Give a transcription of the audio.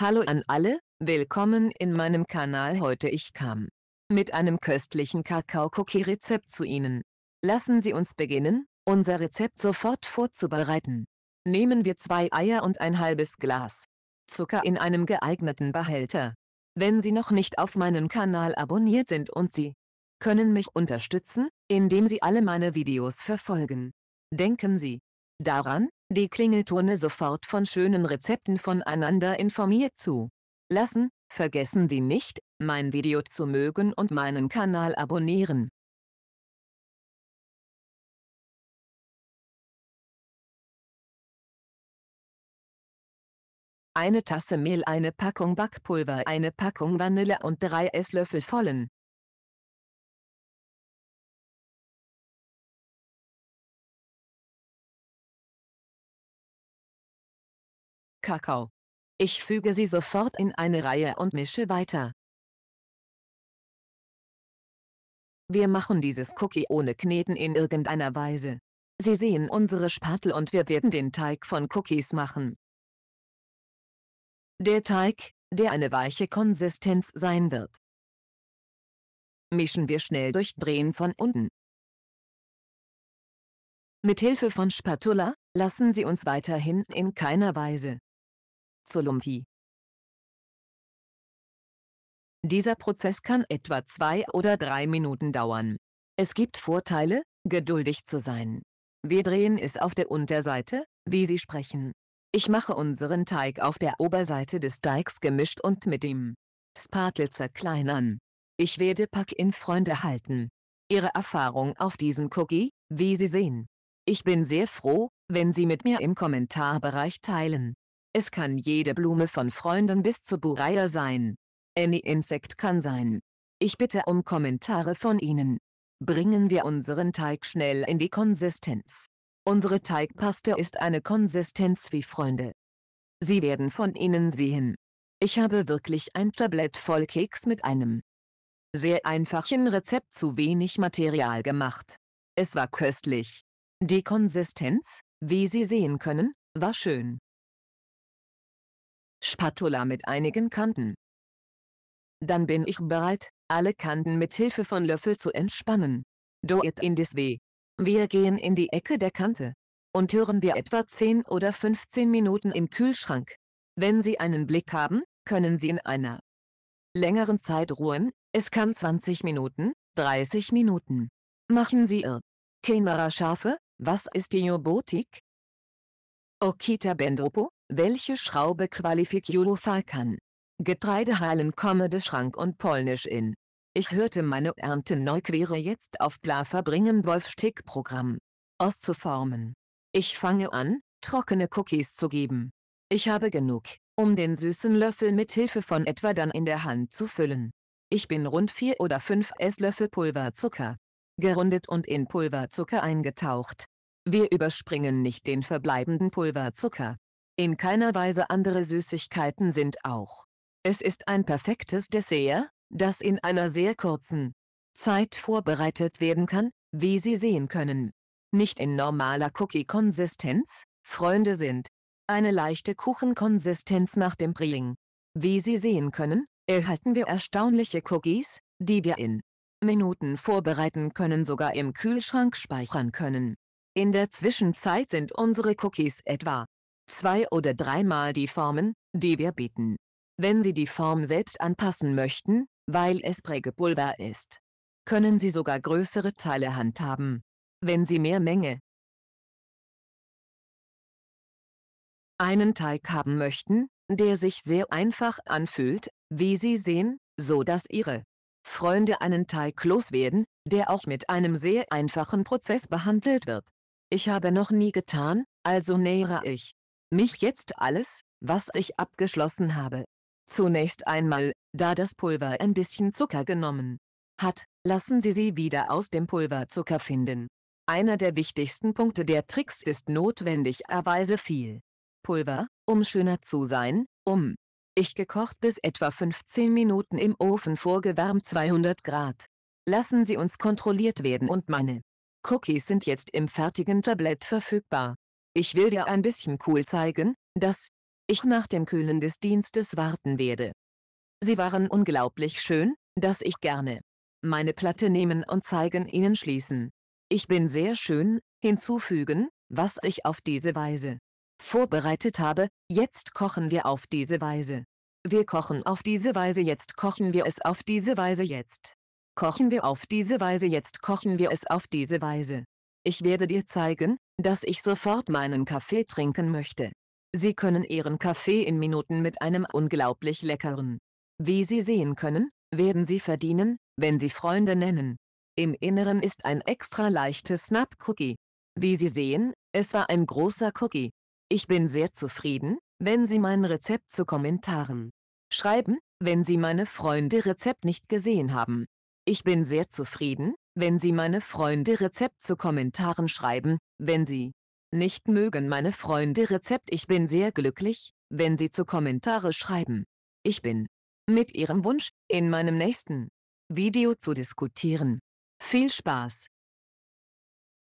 Hallo an alle, willkommen in meinem Kanal heute ich kam mit einem köstlichen Kakao-Cookie-Rezept zu Ihnen. Lassen Sie uns beginnen, unser Rezept sofort vorzubereiten. Nehmen wir zwei Eier und ein halbes Glas Zucker in einem geeigneten Behälter. Wenn Sie noch nicht auf meinen Kanal abonniert sind und Sie können mich unterstützen, indem Sie alle meine Videos verfolgen. Denken Sie daran, die Klingeltöne sofort von schönen Rezepten voneinander informiert zu lassen, vergessen Sie nicht, mein Video zu mögen und meinen Kanal abonnieren. Eine Tasse Mehl, eine Packung Backpulver, eine Packung Vanille und drei Esslöffel vollen Kakao. Ich füge sie sofort in eine Reihe und mische weiter. Wir machen dieses Cookie ohne Kneten in irgendeiner Weise. Sie sehen unsere Spatel und wir werden den Teig von Cookies machen. Der Teig, der eine weiche Konsistenz sein wird. Mischen wir schnell durch Drehen von unten. Mit Hilfe von Spatula, lassen Sie uns weiterhin in keiner Weise Zolumpi. Dieser Prozess kann etwa zwei oder drei Minuten dauern. Es gibt Vorteile, geduldig zu sein. Wir drehen es auf der Unterseite, wie Sie sprechen. Ich mache unseren Teig auf der Oberseite des Teigs gemischt und mit dem Spatel zerkleinern. Ich werde Pack-in-Freunde halten. Ihre Erfahrung auf diesen Cookie, wie Sie sehen. Ich bin sehr froh, wenn Sie mit mir im Kommentarbereich teilen. Es kann jede Blume von Freunden bis zur Buraya sein. Any Insekt kann sein. Ich bitte um Kommentare von Ihnen. Bringen wir unseren Teig schnell in die Konsistenz. Unsere Teigpaste ist eine Konsistenz wie Freunde. Sie werden von Ihnen sehen. Ich habe wirklich ein Tablett voll Keks mit einem sehr einfachen Rezept zu wenig Material gemacht. Es war köstlich. Die Konsistenz, wie Sie sehen können, war schön. Spatula mit einigen Kanten. Dann bin ich bereit, alle Kanten mit Hilfe von Löffel zu entspannen. Do it in this way. Wir gehen in die Ecke der Kante. Und hören wir etwa 10 oder 15 Minuten im Kühlschrank. Wenn Sie einen Blick haben, können Sie in einer längeren Zeit ruhen, es kann 20 Minuten, 30 Minuten. Machen Sie Ihr Kamera scharfe, was ist die Robotik? Okita Bendopo, welche Schraube qualifizieren kann. Getreidehallen kommende Schrank und Polnisch in. Ich hörte meine Ernte Neuquere jetzt auf Bla verbringen Wolfstick-Programm. Auszuformen. Ich fange an, trockene Cookies zu geben. Ich habe genug, um den süßen Löffel mit Hilfe von etwa dann in der Hand zu füllen. Ich bin rund 4 oder 5 Esslöffel Pulverzucker. Gerundet und in Pulverzucker eingetaucht. Wir überspringen nicht den verbleibenden Pulverzucker. In keiner Weise andere Süßigkeiten sind auch. Es ist ein perfektes Dessert, das in einer sehr kurzen Zeit vorbereitet werden kann, wie Sie sehen können. Nicht in normaler Cookie-Konsistenz, Freunde sind. Eine leichte Kuchenkonsistenz nach dem Prieling. Wie Sie sehen können, erhalten wir erstaunliche Cookies, die wir in Minuten vorbereiten können, sogar im Kühlschrank speichern können. In der Zwischenzeit sind unsere Cookies etwa zwei oder dreimal die Formen, die wir bieten. Wenn Sie die Form selbst anpassen möchten, weil es Prägepulver ist, können Sie sogar größere Teile handhaben. Wenn Sie mehr Menge einen Teig haben möchten, der sich sehr einfach anfühlt, wie Sie sehen, so dass Ihre Freunde einen Teig loswerden, der auch mit einem sehr einfachen Prozess behandelt wird. Ich habe noch nie getan, also nähere ich mich jetzt alles, was ich abgeschlossen habe. Zunächst einmal, da das Pulver ein bisschen Zucker genommen hat, lassen Sie sie wieder aus dem Pulver Zucker finden. Einer der wichtigsten Punkte der Tricks ist notwendigerweise viel Pulver, um schöner zu sein, um ich gekocht bis etwa 15 Minuten im Ofen vorgewärmt 200 Grad. Lassen Sie uns kontrolliert werden und meine Cookies sind jetzt im fertigen Tablett verfügbar. Ich will dir ein bisschen cool zeigen, dass ich nach dem Kühlen des Dienstes warten werde. Sie waren unglaublich schön, dass ich gerne meine Platte nehmen und zeigen ihnen schließen. Ich bin sehr schön, hinzufügen, was ich auf diese Weise vorbereitet habe, jetzt kochen wir auf diese Weise. Wir kochen auf diese Weise jetzt kochen wir es auf diese Weise jetzt. Kochen wir auf diese Weise jetzt kochen wir es auf diese Weise. Ich werde dir zeigen, dass ich sofort meinen Kaffee trinken möchte. Sie können Ihren Kaffee in Minuten mit einem unglaublich leckeren. Wie Sie sehen können, werden Sie verdienen, wenn Sie Freunde nennen. Im Inneren ist ein extra leichtes Snap-Cookie. Wie Sie sehen, es war ein großer Cookie. Ich bin sehr zufrieden, wenn Sie mein Rezept zu Kommentaren schreiben, wenn Sie meine Freunde Rezept nicht gesehen haben. Ich bin sehr zufrieden, wenn Sie meine Freunde Rezept zu Kommentaren schreiben, wenn Sie nicht mögen meine Freunde Rezept. Ich bin sehr glücklich, wenn Sie zu Kommentare schreiben. Ich bin mit Ihrem Wunsch, in meinem nächsten Video zu diskutieren. Viel Spaß!